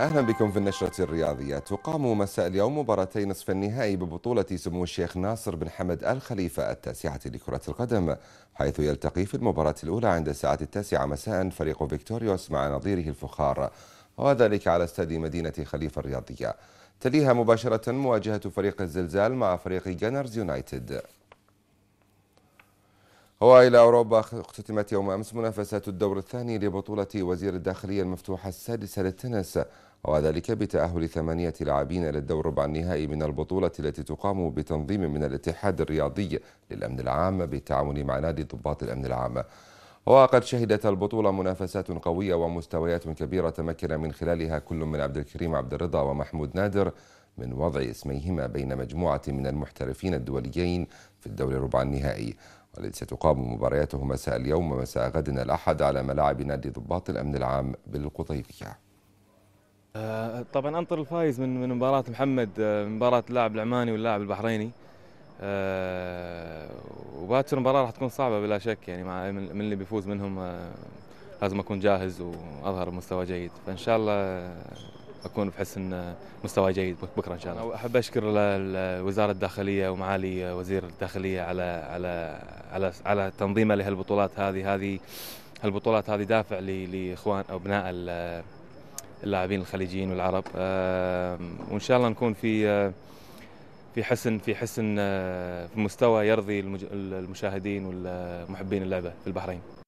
أهلا بكم في النشرة الرياضية تقام مساء اليوم مباراتي نصف النهائي ببطولة سمو الشيخ ناصر بن حمد آل خليفة التاسعة لكرة القدم حيث يلتقي في المباراة الأولى عند الساعة التاسعة مساء فريق فيكتوريوس مع نظيره الفخار وذلك على استاد مدينة خليفة الرياضية تليها مباشرة مواجهة فريق الزلزال مع فريق جانرز يونايتد وإلى أوروبا اختتمت يوم أمس منافسات الدور الثاني لبطولة وزير الداخلية المفتوحة السادسة للتنس وذلك بتأهل ثمانية لاعبين للدور ربع النهائي من البطولة التي تقام بتنظيم من الاتحاد الرياضي للأمن العام بالتعاون مع نادي ضباط الأمن العام وقد شهدت البطولة منافسات قوية ومستويات كبيرة تمكن من خلالها كل من عبد الكريم عبد الرضا ومحمود نادر من وضع اسميهما بين مجموعة من المحترفين الدوليين في الدور ربع النهائي التي ستقام مبارياته مساء اليوم ومساء غد الأحد على ملاعب نادي ضباط الأمن العام بالقطيفية آه، طبعا أنطر الفايز من من مباراة محمد آه، مباراة اللاعب العماني واللاعب البحريني آه، وباكر المباراة راح تكون صعبة بلا شك يعني مع من اللي بيفوز منهم لازم أكون جاهز وأظهر مستوى جيد فإن شاء الله اكون بحسن مستوى جيد بكره ان شاء الله. احب اشكر وزاره الداخليه ومعالي وزير الداخليه على على على على تنظيمه لهالبطولات هذه هذه البطولات هذه دافع لاخوان ابناء اللاعبين الخليجيين والعرب وان شاء الله نكون في في حسن في حسن في مستوى يرضي المشاهدين والمحبين اللعبه في البحرين